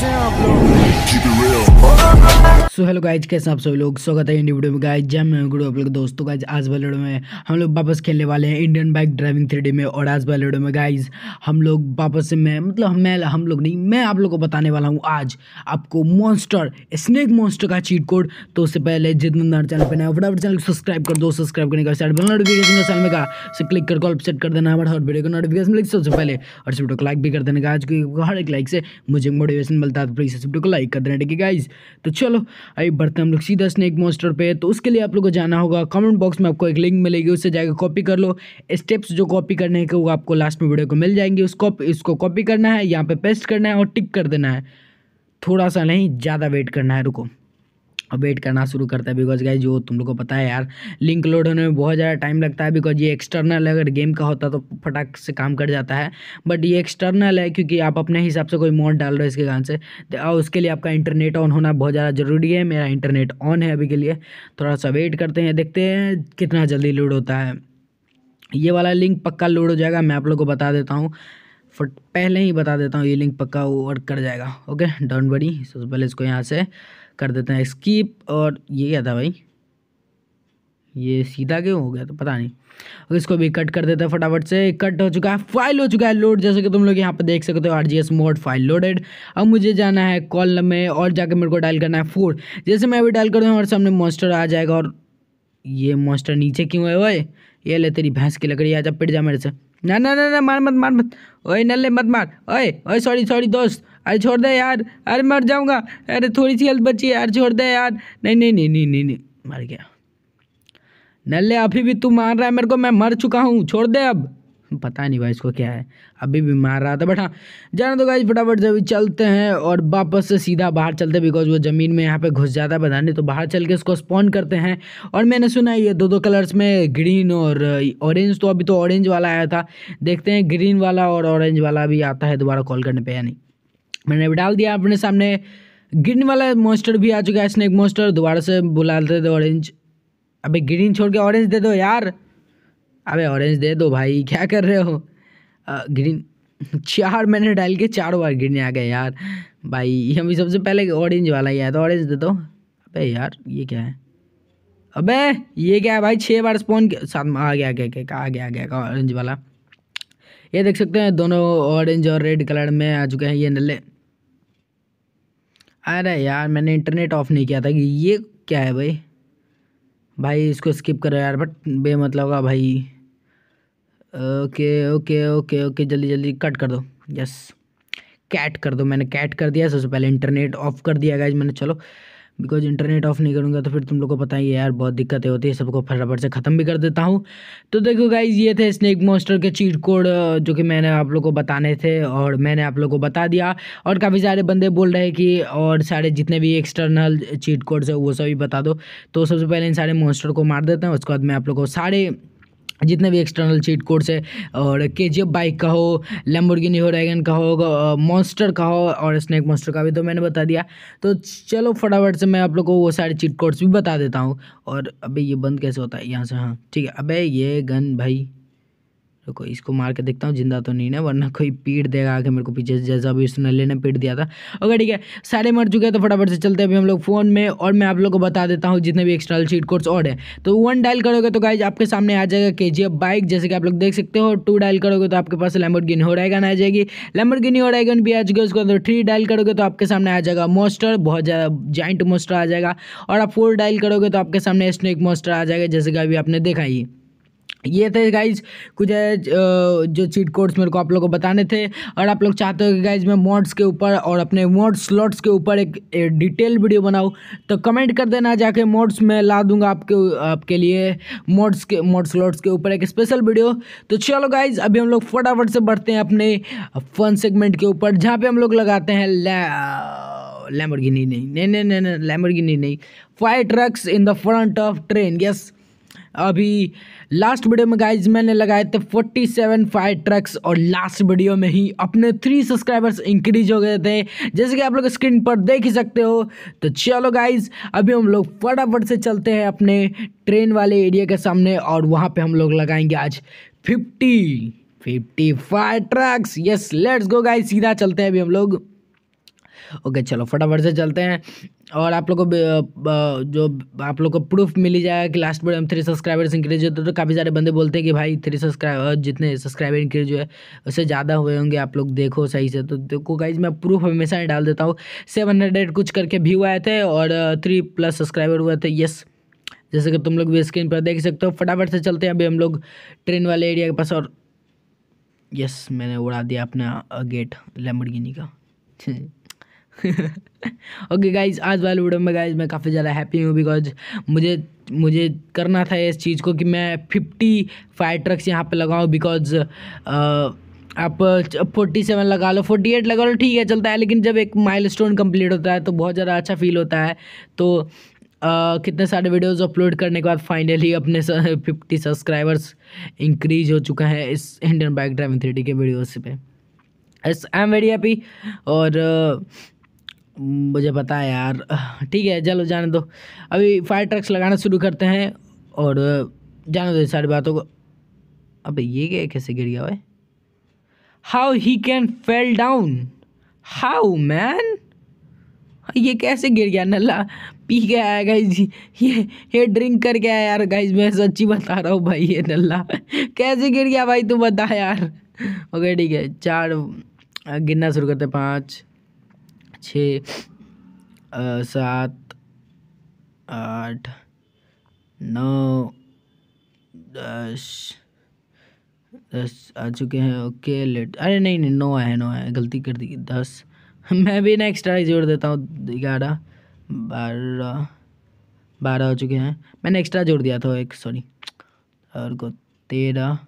sound blow. Keep it real. So hello guys कैसे आप सभी लोग स्वागत है इंडियो वीडियो में गाइज जय मैं गुड आप लोग दोस्तों गाइज आज वाले में हम लोग वापस खेलने वाले हैं इंडियन बाइक ड्राइविंग थ्री में और आज वाले में गाइज हम लोग वापस से मैं मतलब मैं हम लोग नहीं मैं आप लोग को बताने वाला हूँ आज आपको मॉन्स्टर स्नेक मॉन्स्टर का चीट कोड तो उससे पहले जितना चैनल पर नया फटाफट चैनल को सब्सक्राइब कर दो सब्सक्राइब करने का साइड नोटिफिकेशन का चैनल में का क्लिक करके ऑल सेट कर देना हमारे हर वीडियो को नोटिफिकेशन लिख सबसे पहले और वीडियो को लाइक भी कर देने का आज हर एक लाइक से मुझे मोटिवेशन मिलता है तो प्लीज़ इस वीडियो को लाइक कर देना ठीक है गाइज तो चलो अभी बढ़ते हम लोग सीधा स्नैक मोस्टर पे तो उसके लिए आप लोग को जाना होगा कमेंट बॉक्स में आपको एक लिंक मिलेगी उससे जाकर कॉपी कर लो स्टेप्स जो कॉपी करने के वो आपको लास्ट में वीडियो को मिल जाएंगे उसको इसको कॉपी करना है यहाँ पर पे पेस्ट करना है और टिक कर देना है थोड़ा सा नहीं ज़्यादा वेट करना है रुको वेट करना शुरू करता है बिकॉज गाइज जो तुम लोग को पता है यार लिंक लोड होने में बहुत ज़्यादा टाइम लगता है बिकॉज ये एक्सटर्नल है अगर गेम का होता तो फटाक से काम कर जाता है बट ये एक्सटर्नल है क्योंकि आप अपने हिसाब से कोई मोड डाल रहे हो इसके कारण से और तो उसके लिए आपका इंटरनेट ऑन होना बहुत ज़्यादा ज़रूरी है मेरा इंटरनेट ऑन है अभी के लिए थोड़ा सा वेट करते हैं देखते हैं कितना जल्दी लोड होता है ये वाला लिंक पक्का लोड हो जाएगा मैं आप लोग को बता देता हूँ फट पहले ही बता देता हूँ ये लिंक पक्का वर्क कर जाएगा ओके डोंट बड़ी सबसे पहले इसको यहाँ से कर देते हैं स्कीप और ये क्या था भाई ये सीधा क्यों हो गया तो पता नहीं और इसको भी कट कर देते हैं फटाफट से कट हो चुका है फाइल हो चुका है लोड जैसे कि तुम लोग यहाँ पर देख सकते हो R G S mod file loaded अब मुझे जाना है कॉल में और जाके मेरे को डायल करना है फोर जैसे मैं अभी डायल कर दूँ और सामने मॉन्स्टर आ जाएगा और ये मॉन्स्टर नीचे क्यों है वो ये ले तेरी भैंस की लकड़ी आ जा पिट जा मेरे से ना ना ना ना मार मत मार मत ओए नल्ले मत मार ओए ओए सॉरी सॉरी दोस्त अरे छोड़ दे यार अरे मर जाऊंगा अरे थोड़ी सी हेल्थ बची है यार छोड़ दे यार नहीं नहीं नहीं नहीं नहीं नहीं मर गया नल्ले अभी भी तू मार रहा है मेरे को मैं मर चुका हूँ छोड़ दे अब पता नहीं भाई इसको क्या है अभी भी मार रहा था बट हाँ जाना तो गाइज फटाफट जब चलते हैं और वापस से सीधा बाहर चलते हैं बिकॉज वो ज़मीन में यहाँ पे घुस जाता है बताने नहीं तो बाहर चल के उसको स्पॉन करते हैं और मैंने सुना है ये दो दो कलर्स में ग्रीन और ऑरेंज तो अभी तो ऑरेंज वाला आया था देखते हैं ग्रीन वाला और ऑरेंज वाला भी आता है दोबारा कॉल करने पर या नहीं मैंने अभी डाल दिया अपने सामने ग्रीन वाला मोस्टर भी आ चुका है स्नैक मोस्टर दोबारा से बुला देते ऑरेंज अभी ग्रीन छोड़ के ऑरेंज दे दो यार अबे ऑरेंज दे दो भाई क्या कर रहे हो ग्रीन चार मैंने डाल के चार बार ग्रीन आ गए यार भाई हम सबसे पहले ऑरेंज वाला ही आया था ऑरेंज दे दो अबे यार ये क्या है अबे ये क्या है भाई छः बार स्पॉन साथ में आ गया क्या क्या आ गया आ गया ऑरेंज वाला ये देख सकते हैं दोनों ऑरेंज और रेड कलर में आ चुके हैं ये नल्ले अरे यार मैंने इंटरनेट ऑफ नहीं किया था कि ये क्या है भाई भाई इसको स्किप करो यार बट बेमतलब का भाई ओके ओके ओके ओके जल्दी जल्दी कट कर दो यस कैट कर दो मैंने कैट कर दिया सबसे पहले इंटरनेट ऑफ कर दिया गया मैंने चलो बिकॉज इंटरनेट ऑफ नहीं करूँगा तो फिर तुम लोग को पता ही है यार बहुत दिक्कतें होती है सबको फटाफट से ख़त्म भी कर देता हूँ तो देखो गाइज ये थे स्नैक मोस्टर के चीट कोड जो कि मैंने आप लोग को बताने थे और मैंने आप लोग को बता दिया और काफ़ी सारे बंदे बोल रहे हैं कि और सारे जितने भी एक्सटर्नल चीट कोड्स है वो सभी बता दो तो सबसे पहले इन सारे मोस्टर को मार देते हैं उसके बाद मैं आप लोग को सारे जितने भी एक्सटर्नल चीट कोड्स है और के जी एफ बाइक का हो लेम्बोर्गिनी रैगन का हो मॉन्स्टर का हो और स्नैक मॉन्स्टर का भी तो मैंने बता दिया तो चलो फटाफट से मैं आप लोग को वो सारे चीट कोड्स भी बता देता हूँ और अबे ये बंद कैसे होता है यहाँ से हाँ ठीक है अबे ये गन भाई देखो इसको मार के देखता हूँ जिंदा तो नहीं ना वरना कोई पीट देगा आगे मेरे को पीछे जैसा भी उसने लेने पीट दिया था ओके ठीक है सारे मर चुके हैं तो फटाफट से चलते अभी हम लोग फ़ोन में और मैं आप लोग को बता देता हूँ जितने भी एक्सटर्नल सीट कोड्स और हैं तो वन डायल करोगे तो गाइज आपके सामने आ जाएगा के बाइक जैसे कि आप लोग देख सकते हो टू डायल करोगे तो आपके पास गिन हो रहेगा आ जाएगी गिनी हो रहेगा भी आ चुके उसके अंदर थ्री डायल करोगे तो आपके सामने आ जाएगा मोस्टर बहुत ज़्यादा जॉइंट मोस्टर आ जाएगा और आप फोर डायल करोगे तो आपके सामने स्नेक मोस्टर आ जाएगा जैसे कि अभी आपने देखा ही ये थे गाइज कुछ जो चीट कोड्स मेरे को आप लोग को बताने थे और आप लोग चाहते हो कि गाइज मैं मॉड्स के ऊपर और अपने मॉड स्लॉट्स के ऊपर एक, डिटेल वीडियो बनाऊँ तो कमेंट कर देना जाके मोड्स में ला दूंगा आपके आपके लिए मोड्स के मॉड स्लॉट्स के ऊपर एक स्पेशल वीडियो तो चलो गाइज अभी हम लोग फटाफट से बढ़ते हैं अपने फन सेगमेंट के ऊपर जहाँ पर हम लोग लगाते हैं लैमरगिनी नहीं नहीं नहीं नहीं लैमरगिनी नहीं five trucks in the front of train yes अभी लास्ट वीडियो में गाइज मैंने लगाए थे 47 सेवन फाइव ट्रक्स और लास्ट वीडियो में ही अपने थ्री सब्सक्राइबर्स इंक्रीज हो गए थे जैसे कि आप लोग स्क्रीन पर देख ही सकते हो तो चलो गाइज अभी हम लोग फटाफट से चलते हैं अपने ट्रेन वाले एरिया के सामने और वहाँ पर हम लोग लगाएंगे आज fifty fifty five trucks yes let's go guys सीधा चलते हैं अभी हम लोग ओके चलो फटाफट से चलते हैं और आप लोग को जो आप लोग को प्रूफ मिली जाएगा कि लास्ट में हम थ्री सब्सक्राइबर्स इंक्रीज होते तो काफ़ी सारे बंदे बोलते हैं कि भाई थ्री सब्सक्राइबर जितने सब्सक्राइबर इंक्रीज हुए उससे ज़्यादा हुए होंगे आप लोग देखो सही से तो देखो गाइज मैं प्रूफ हमेशा ही डाल देता हूँ सेवन हंड्रेड कुछ करके व्यू आए थे और थ्री प्लस सब्सक्राइबर हुए थे यस जैसे कि तुम लोग भी स्क्रीन पर देख सकते हो फटाफट से चलते हैं अभी हम लोग ट्रेन वाले एरिया के पास और यस मैंने उड़ा दिया अपना गेट लैम्बर्गिनी का ओके गाइज आज वाले वीडियो में गाइज मैं काफ़ी ज़्यादा हैप्पी हूँ बिकॉज मुझे मुझे करना था इस चीज़ को कि मैं फिफ्टी फायर ट्रक्स यहाँ पे लगाऊँ बिकॉज आप फोर्टी सेवन लगा लो फोर्टी एट लगा लो ठीक है चलता है लेकिन जब एक माइलस्टोन कंप्लीट होता है तो बहुत ज़्यादा अच्छा फील होता है तो आ, कितने सारे वीडियोस अपलोड करने के बाद फाइनली अपने फिफ्टी सब्सक्राइबर्स इंक्रीज हो चुका है इस इंडियन बाइक ड्राइविंग थ्री के वीडियोस पे as I am very happy और मुझे पता है यार ठीक है चलो जाने दो अभी फायर ट्रक्स लगाना शुरू करते हैं और जाने दो सारी बातों को अब ये क्या कैसे गिर गया भाई how he can fell down how man ये कैसे गिर गया नल्ला पी के आया गाइज ये ये ड्रिंक करके आया यार गाइज मैं सच्ची बता रहा हूँ भाई ये नल्ला कैसे गिर गया भाई तू बता यार ओके ठीक है चार गिनना शुरू करते पाँच छः सात आठ नौ दस दस आ चुके हैं ओके लेट अरे नहीं नहीं नौ है नौ है गलती कर दी दस मैं भी ना एक्स्ट्रा ही जोड़ देता हूँ ग्यारह बारह बारह हो चुके हैं मैंने एक्स्ट्रा जोड़ दिया था एक सॉरी और को तेरह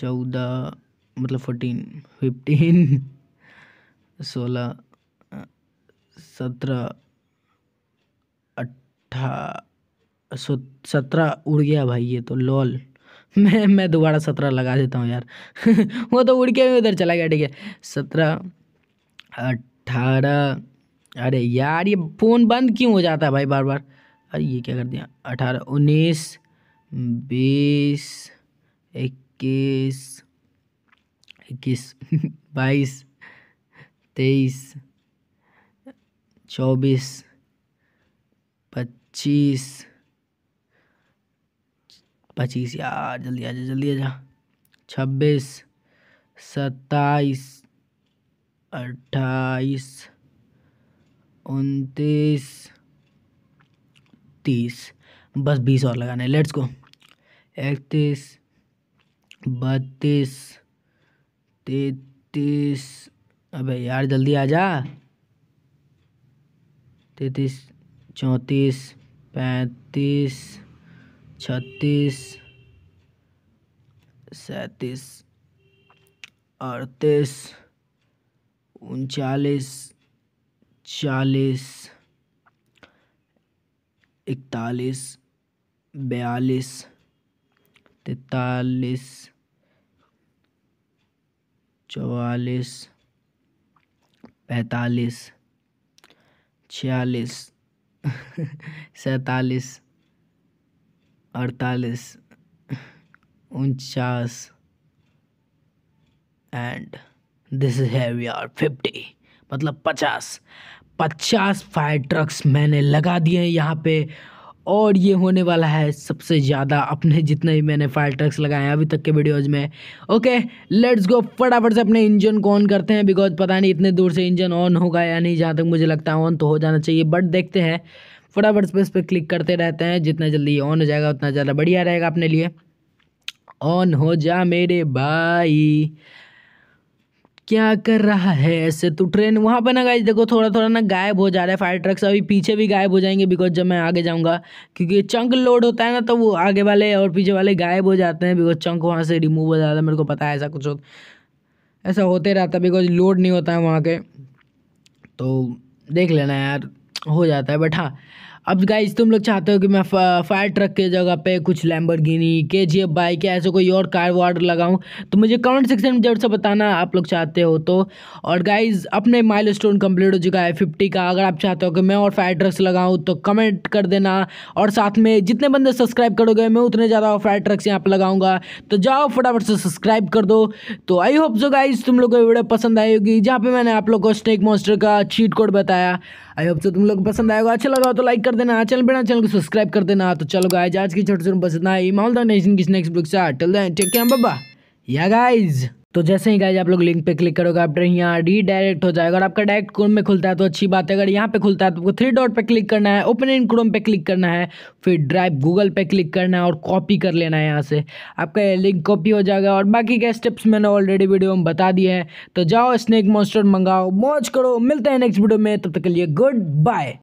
चौदह मतलब फोर्टीन फिफ्टीन सोलह सत्रह अट्ठा सत्रह उड़ गया भाई ये तो लॉल मैं मैं दोबारा सत्रह लगा देता हूँ यार वो तो उड़ के भी उधर चला गया ठीक है सत्रह अट्ठारह अरे यार ये फ़ोन बंद क्यों हो जाता है भाई बार बार अरे ये क्या कर दिया अठारह उन्नीस बीस इक्कीस इक्कीस बाईस तेईस चौबीस पच्चीस पच्चीस यार जल्दी आ जा जल्दी आ जा छब्बीस सत्ताईस अट्ठाईस उनतीस तीस बस बीस और लगाने लेट्स गो इकतीस बत्तीस तैतीस अबे यार जल्दी आ जा तैतीस चौंतीस पैंतीस छत्तीस सैंतीस अड़तीस उनचालीस चालीस इकतालीस बयालीस तैतालीस चौवालीस पैंतालीस छियालीस सैतालीस अड़तालीस उनचास and this is have are fifty मतलब पचास पचास फायर ट्रक्स मैंने लगा दिए हैं यहाँ पे और ये होने वाला है सबसे ज़्यादा अपने जितने ही मैंने फायर ट्रक्स लगाए हैं अभी तक के वीडियोज़ में ओके लेट्स गो फटाफट से अपने इंजन को ऑन करते हैं बिकॉज पता नहीं इतने दूर से इंजन ऑन होगा या नहीं जहाँ तक मुझे लगता है ऑन तो हो जाना चाहिए बट देखते हैं फटाफट से इस पर क्लिक करते रहते हैं जितना जल्दी ऑन हो जाएगा उतना ज़्यादा बढ़िया रहेगा अपने लिए ऑन हो जा मेरे भाई क्या कर रहा है ऐसे तो ट्रेन वहाँ पर ना गाइज देखो थोड़ा थोड़ा ना गायब हो जा रहा है फायर ट्रक्स अभी पीछे भी गायब हो जाएंगे बिकॉज जब मैं आगे जाऊँगा क्योंकि चंक लोड होता है ना तो वो आगे वाले और पीछे वाले गायब हो जाते हैं बिकॉज चंक वहाँ से रिमूव हो जाता है मेरे को पता है ऐसा कुछ हो ऐसा होते रहता है बिकॉज लोड नहीं होता है वहाँ के तो देख लेना यार हो जाता है बट हाँ अब गाइज तुम लोग चाहते हो कि मैं फायर ट्रक के जगह पे कुछ लैम्बर गिनी के जी एफ बाइक या ऐसे कोई और कार वार लगाऊं तो मुझे कमेंट सेक्शन में जरूर से बताना आप लोग चाहते हो तो और गाइज अपने माइल स्टोन कम्प्लीट हो चुका है फिफ्टी का अगर आप चाहते हो कि मैं और फायर ट्रक्स लगाऊँ तो कमेंट कर देना और साथ में जितने बंदे सब्सक्राइब करोगे मैं उतने ज़्यादा फायर ट्रक्स यहाँ पर लगाऊंगा तो जाओ फटाफट से सब्सक्राइब कर दो तो आई होप जो गाइज तुम लोग को वीडियो पसंद आई होगी जहाँ पर मैंने आप लोग को स्नेक मॉस्टर का चीट कोड बताया आई होप जो तुम लोग पसंद आएगा अच्छा लगा तो लाइक कर कर देना चैनल बिना चैनल को सब्सक्राइब कर देना तो चलो गाइज आज की छोटे छोटे बस इतना ही माहौल द नेशन किस नेक्स्ट ब्लॉग से टेल दें टेक केयर बाबा या गाइज तो जैसे ही गाइज आप लोग लिंक पे क्लिक करोगे आप यहाँ रीडायरेक्ट हो जाएगा और आपका डायरेक्ट क्रोम में खुलता है तो अच्छी बात है अगर यहाँ पे खुलता है तो आपको थ्री डॉट पे क्लिक करना है ओपन इन क्रोम पे क्लिक करना है फिर ड्राइव गूगल पे क्लिक करना है और कॉपी कर लेना है यहाँ से आपका ये लिंक कॉपी हो जाएगा और बाकी के स्टेप्स मैंने ऑलरेडी वीडियो में बता दिए हैं तो जाओ स्नैक मॉन्स्टर मंगाओ मौज करो मिलते हैं नेक्स्ट वीडियो में तब तक के लिए गुड बाय